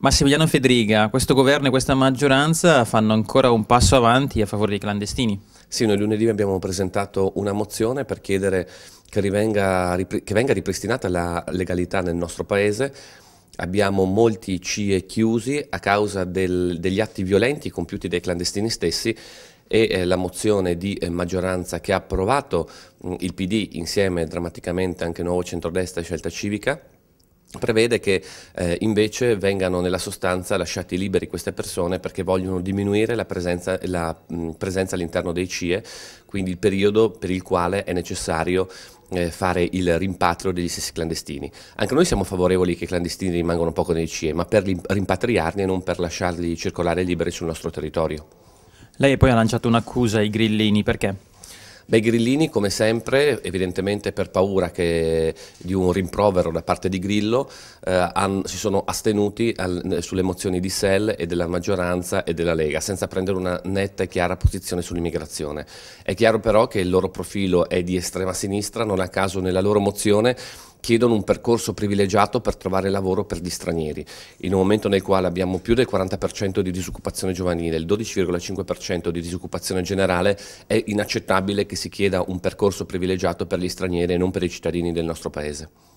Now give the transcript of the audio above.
Massimiliano Federica, questo governo e questa maggioranza fanno ancora un passo avanti a favore dei clandestini. Sì, noi lunedì abbiamo presentato una mozione per chiedere che, rivenga, che venga ripristinata la legalità nel nostro paese abbiamo molti CIE chiusi a causa del, degli atti violenti compiuti dai clandestini stessi e eh, la mozione di eh, maggioranza che ha approvato mh, il PD insieme drammaticamente anche Nuovo Centrodestra e Scelta Civica prevede che eh, invece vengano nella sostanza lasciati liberi queste persone perché vogliono diminuire la presenza, mm, presenza all'interno dei CIE, quindi il periodo per il quale è necessario eh, fare il rimpatrio degli stessi clandestini. Anche noi siamo favorevoli che i clandestini rimangano poco nei CIE, ma per rimpatriarli e non per lasciarli circolare liberi sul nostro territorio. Lei poi ha lanciato un'accusa ai grillini, perché? Beh, i Grillini come sempre, evidentemente per paura che, di un rimprovero da parte di Grillo, eh, han, si sono astenuti al, sulle mozioni di Sell e della maggioranza e della Lega, senza prendere una netta e chiara posizione sull'immigrazione. È chiaro però che il loro profilo è di estrema sinistra, non a caso nella loro mozione chiedono un percorso privilegiato per trovare lavoro per gli stranieri. In un momento nel quale abbiamo più del 40% di disoccupazione giovanile, il 12,5% di disoccupazione generale, è inaccettabile che si chieda un percorso privilegiato per gli stranieri e non per i cittadini del nostro Paese.